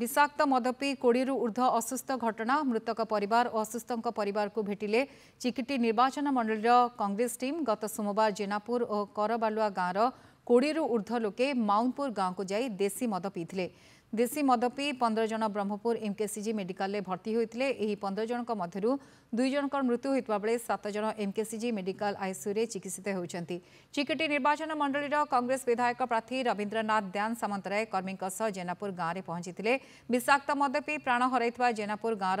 বিষাক্ত মদপি কোড়িরু ঊর্ধ্ব অসুস্থ ঘটনা মৃতক পরিবার ও অসুস্থঙ্ক পরিবারকু ভেটিলে চিকিটি নির্বাচন মণ্ডলীর কংগ্রেস টিম গত সোমবার জেনাপুর ও করবালুয়া গাঁর कोड़ी ऊर्ध लोके मऊनपुर गांव को जाई देशी मद पीते देशी मद पी पंदर जन ब्रह्मपुर एमकेसीजी मेडिका भर्ती होते पंद्रह जन दुईजण मृत्यु होता बेले सतज एमकेसीजी मेडिका आईसीयू चिकित्सित होती चिकटी निर्वाचन मंडल कांग्रेस विधायक प्रार्थी रवींद्रनाथ दयान सामंतराय कर्मी जेनापुर गांव में पहुंची विषाक्त मद पी प्राण हर जेनापुर गांव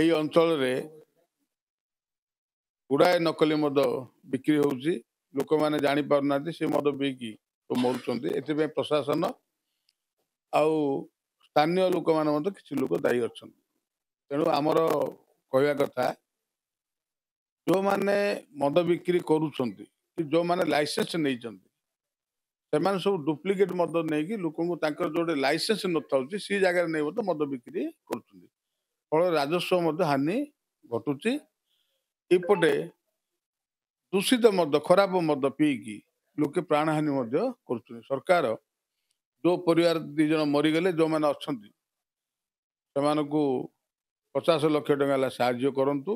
এই ଅଞ୍ଚଳରେ ଗୁଡ଼ାଏ ନକଲି ମଦ ବିକ୍ରି ହେଉଛି ଲୋକମାନେ ଜାଣିପାରୁନାହାନ୍ତି ସେ ମଦ ପିଇକି ମରୁଛନ୍ତି ଏଥିପାଇଁ ପ୍ରଶାସନ ଆଉ ସ୍ଥାନୀୟ ଲୋକମାନେ ମଧ୍ୟ କିଛି ଲୋକ ଦାୟୀ ଅଛନ୍ତି ତେଣୁ ଆମର କହିବା କଥା ଯେଉଁମାନେ ମଦ ବିକ୍ରି କରୁଛନ୍ତି କି ଯେଉଁମାନେ ଲାଇସେନ୍ସ ନେଇଛନ୍ତି ସେମାନେ ସବୁ ଡୁପ୍ଲିକେଟ୍ ମଦ ନେଇକି ଲୋକଙ୍କୁ ତାଙ୍କର ଯେଉଁଠି ଲାଇସେନ୍ସ ନଥାଉଛି ସେ ଜାଗାରେ ନେଇ ମଧ୍ୟ ମଦ ବିକ୍ରି କରୁଛନ୍ତି ଫଳରେ ରାଜସ୍ୱ ମଧ୍ୟ ହାନି ଘଟୁଛି ଏପଟେ ଦୂଷିତ ମଦ ଖରାପ ମଦ ପିଇକି ଲୋକେ ପ୍ରାଣହାନି ମଧ୍ୟ କରୁଛନ୍ତି ସରକାର ଯେଉଁ ପରିବାର ଦୁଇ ଜଣ ମରିଗଲେ ଯେଉଁମାନେ ଅଛନ୍ତି ସେମାନଙ୍କୁ ପଚାଶ ଲକ୍ଷ ଟଙ୍କା ହେଲା ସାହାଯ୍ୟ କରନ୍ତୁ